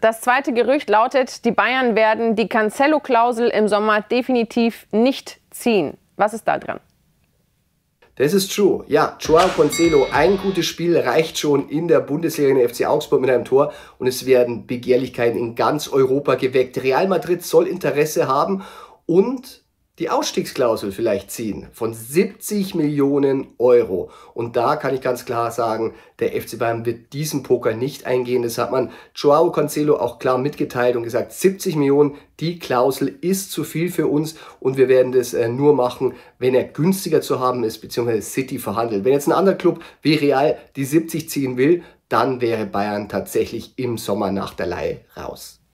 Das zweite Gerücht lautet, die Bayern werden die Cancelo-Klausel im Sommer definitiv nicht ziehen. Was ist da dran? Das ist true. Ja, Joao Cancelo, ein gutes Spiel reicht schon in der Bundesliga in der FC Augsburg mit einem Tor und es werden Begehrlichkeiten in ganz Europa geweckt. Real Madrid soll Interesse haben und die Ausstiegsklausel vielleicht ziehen von 70 Millionen Euro. Und da kann ich ganz klar sagen, der FC Bayern wird diesen Poker nicht eingehen. Das hat man Joao Cancelo auch klar mitgeteilt und gesagt, 70 Millionen, die Klausel ist zu viel für uns und wir werden das äh, nur machen, wenn er günstiger zu haben ist, beziehungsweise City verhandelt. Wenn jetzt ein anderer Club wie Real die 70 ziehen will, dann wäre Bayern tatsächlich im Sommer nach der Leihe raus.